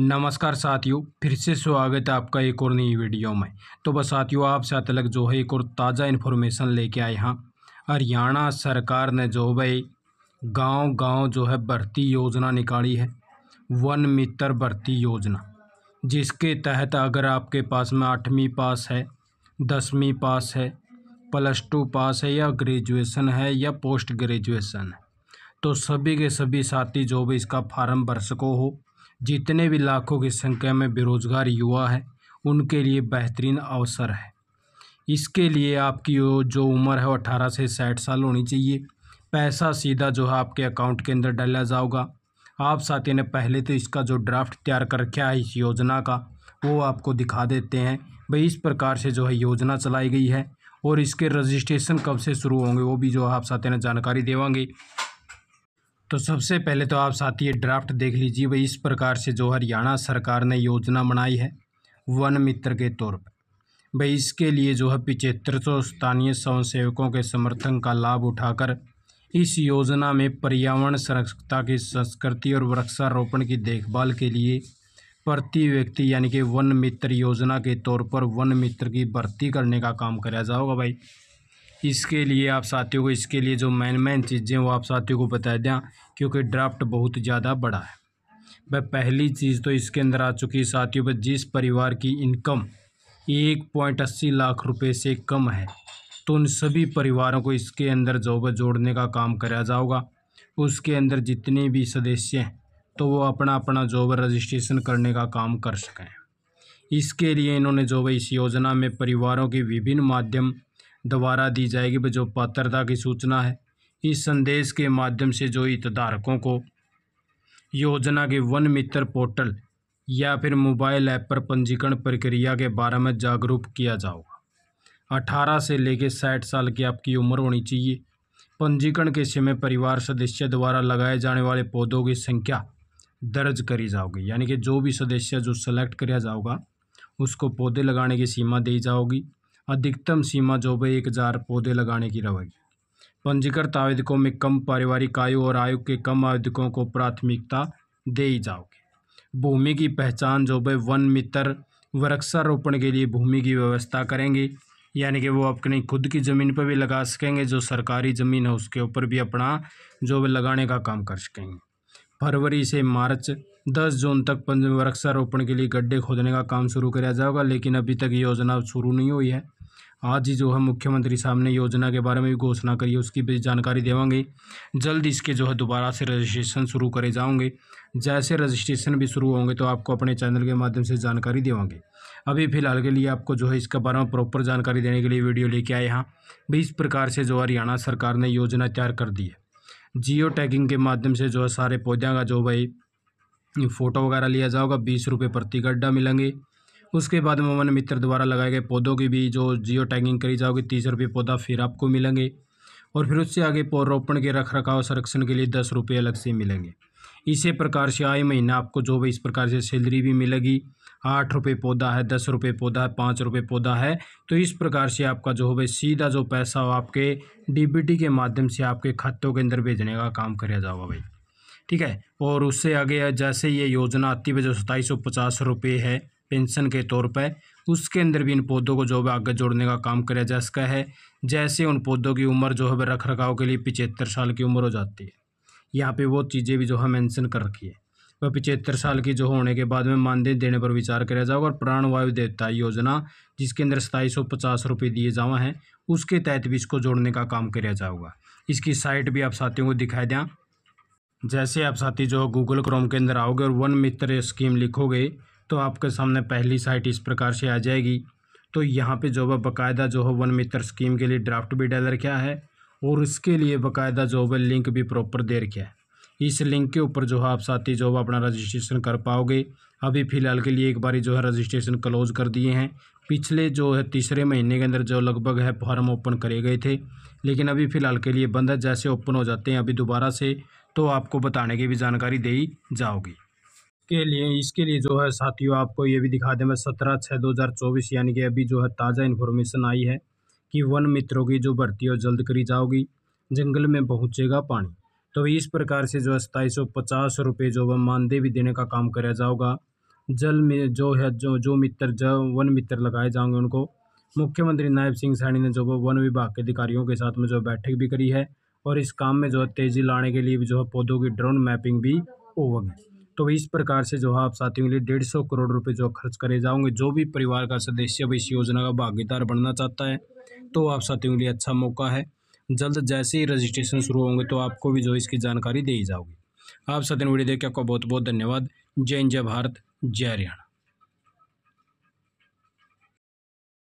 नमस्कार साथियों फिर से स्वागत है आपका एक और नई वीडियो में तो बस साथियों आपसे अतलग जो है एक और ताज़ा इन्फॉर्मेशन लेके आए हैं हरियाणा सरकार ने जो भाई गांव गांव जो है भर्ती योजना निकाली है वन मित्र भर्ती योजना जिसके तहत अगर आपके पास में आठवीं पास है दसवीं पास है प्लस टू पास है या ग्रेजुएसन है या पोस्ट ग्रेजुएसन है तो सभी के सभी साथी जो भी इसका फार्म भर सको हो जितने भी लाखों की संख्या में बेरोज़गार युवा हैं उनके लिए बेहतरीन अवसर है इसके लिए आपकी जो उम्र है वो अठारह से साठ साल होनी चाहिए पैसा सीधा जो है आपके अकाउंट के अंदर डाला जाओगा आप साथी ने पहले तो इसका जो ड्राफ्ट तैयार कर रखा है इस योजना का वो आपको दिखा देते हैं भाई इस प्रकार से जो है योजना चलाई गई है और इसके रजिस्ट्रेशन कब से शुरू होंगे वो भी जो आप साथी ने जानकारी देवांगे तो सबसे पहले तो आप साथी ये ड्राफ्ट देख लीजिए भाई इस प्रकार से जो हरियाणा सरकार ने योजना बनाई है वन मित्र के तौर पर भाई इसके लिए जो है पिचहत्तर सौ स्थानीय स्वयंसेवकों के समर्थन का लाभ उठाकर इस योजना में पर्यावरण संरक्षता की संस्कृति और वृक्षारोपण की देखभाल के लिए प्रति व्यक्ति यानी कि वन मित्र योजना के तौर पर वन मित्र की भर्ती करने का काम कराया जाओगा भाई इसके लिए आप साथियों को इसके लिए जो मेन मेन चीज़ें वो आप साथियों को बता दें क्योंकि ड्राफ्ट बहुत ज़्यादा बड़ा है वह पहली चीज़ तो इसके अंदर आ चुकी है साथियों पर जिस परिवार की इनकम एक पॉइंट अस्सी लाख रुपए से कम है तो उन सभी परिवारों को इसके अंदर जॉब जोड़ने का काम कराया जाओगा उसके अंदर जितने भी सदस्य हैं तो वो अपना अपना जॉब रजिस्ट्रेशन करने का काम कर सकें इसके लिए इन्होंने जो इस योजना में परिवारों के विभिन्न माध्यम दोबारा दी जाएगी जो पात्रता की सूचना है इस संदेश के माध्यम से जो हितधारकों को योजना के वन मित्र पोर्टल या फिर मोबाइल ऐप पर पंजीकरण प्रक्रिया के बारे में जागरूक किया जाओगा अठारह से लेकर साठ साल की आपकी उम्र होनी चाहिए पंजीकरण के समय परिवार सदस्य द्वारा लगाए जाने वाले पौधों की संख्या दर्ज करी जाओगी यानी कि जो भी सदस्य जो सेलेक्ट किया जाओगा उसको पौधे लगाने की सीमा दी जाओगी अधिकतम सीमा जो भी एक हज़ार पौधे लगाने की रहेगी पंजीकृत आवेदकों में कम पारिवारिक आयु और आयु के कम आवेदकों को प्राथमिकता दे ही जाओगे भूमि की पहचान जो भी वन मित्र वृक्षारोपण के लिए भूमि की व्यवस्था करेंगे यानी कि वो अपनी खुद की ज़मीन पर भी लगा सकेंगे जो सरकारी ज़मीन है उसके ऊपर भी अपना जो भी लगाने का काम कर सकेंगे फरवरी से मार्च दस जून तक वृक्षारोपण के लिए गड्ढे खोदने का काम शुरू कराया जाएगा लेकिन अभी तक योजना शुरू नहीं हुई है आज ही जो है मुख्यमंत्री साहब ने योजना के बारे में भी घोषणा करी है उसकी भी जानकारी देवेंगे जल्द इसके जो है दोबारा से रजिस्ट्रेशन शुरू करे जाओगे जैसे रजिस्ट्रेशन भी शुरू होंगे तो आपको अपने चैनल के माध्यम से जानकारी देवेंगे अभी फ़िलहाल के लिए आपको जो है इसके बारे में प्रॉपर जानकारी देने के लिए वीडियो लेके आए यहाँ भी इस प्रकार से जो हरियाणा सरकार ने योजना तैयार कर दी है जियो टैगिंग के माध्यम से जो है सारे पौधों का जो भाई फ़ोटो वगैरह लिया जाओगा बीस रुपये प्रति गड्ढा मिलेंगे उसके बाद ममन मित्र द्वारा लगाए गए पौधों की भी जो जियो टैगिंग करी जाओगी तीस रुपये पौधा फिर आपको मिलेंगे और फिर उससे आगे पौधरोपण के रख रखाव संरक्षण के लिए दस रुपये अलग से मिलेंगे इसी प्रकार से आए महीना आपको जो भी इस प्रकार से सैलरी भी मिलेगी आठ रुपये पौधा है दस रुपये पौधा है पाँच रुपये पौधा है तो इस प्रकार से आपका जो है सीधा जो पैसा हो आपके डीबीटी के माध्यम से आपके खातों के अंदर भेजने का काम कराया जाओगा भाई ठीक है और उससे आगे जैसे ये योजना आती है जो सताईस सौ पचास रुपये है पेंशन के तौर पर उसके अंदर भी इन पौधों को जो है आगे जोड़ने का काम किया जा सका है जैसे उन पौधों की उम्र जो है रख रखाव के लिए पिचहत्तर साल की उम्र हो जाती है यहाँ पे वो चीज़ें भी जो है मेंशन कर रखी है वह पिचहत्तर साल की जो होने के बाद में मानदेय देने पर विचार किया जाएगा और प्राण वायु देवता योजना जिसके अंदर सताईस सौ पचास रुपये दिए जावा हैं उसके तहत भी इसको जोड़ने का काम किया जाएगा इसकी साइट भी आप साथियों को दिखाई दें जैसे आप साथी जो गूगल क्रोम के अंदर आओगे और वन मित्र स्कीम लिखोगे तो आपके सामने पहली साइट इस प्रकार से आ जाएगी तो यहाँ पे जो है बाकायदा जो है वन मित्र स्कीम के लिए ड्राफ्ट भी डाल रखा है और इसके लिए बाकायदा जो है लिंक भी प्रॉपर दे रखा है इस लिंक के ऊपर जो है आप साथी जो है अपना रजिस्ट्रेशन कर पाओगे अभी फ़िलहाल के लिए एक बारी जो है रजिस्ट्रेशन क्लोज कर दिए हैं पिछले जो है तीसरे महीने के अंदर जो लगभग है फॉर्म ओपन करे गए थे लेकिन अभी फ़िलहाल के लिए बंद है जैसे ओपन हो जाते हैं अभी दोबारा से तो आपको बताने की भी जानकारी दी जाओगी इसके लिए इसके लिए जो है साथियों आपको ये भी दिखा दें मैं सत्रह छः दो हज़ार चौबीस यानी कि अभी जो है ताज़ा इन्फॉर्मेशन आई है कि वन मित्रों की जो भर्ती हो जल्द करी जाओगी जंगल में पहुँचेगा पानी तो इस प्रकार से जो है सताईस सौ पचास रुपये जो है मानदेय भी देने का काम कराया जाओगा जल में जो है जो जो मित्र जो वन मित्र लगाए जाएंगे उनको मुख्यमंत्री नायब सिंह सैनी ने जो वो वन विभाग के अधिकारियों के साथ में जो बैठक भी करी है और इस काम में जो है तेज़ी लाने के लिए भी जो है पौधों की ड्रोन मैपिंग भी होगी तो इस प्रकार से जो है आप साथियों के लिए डेढ़ सौ करोड़ रुपये जो खर्च करे जाओगे जो भी परिवार का सदस्य अब इस योजना का भागीदार बनना चाहता है तो आप साथियों के लिए अच्छा मौका है जल्द जैसे ही रजिस्ट्रेशन शुरू होंगे तो आपको भी जो इसकी जानकारी दी जाओगी आप साथियों वीडियो देख के आपका बहुत बहुत धन्यवाद जय हिंद जय भारत जय हरियाणा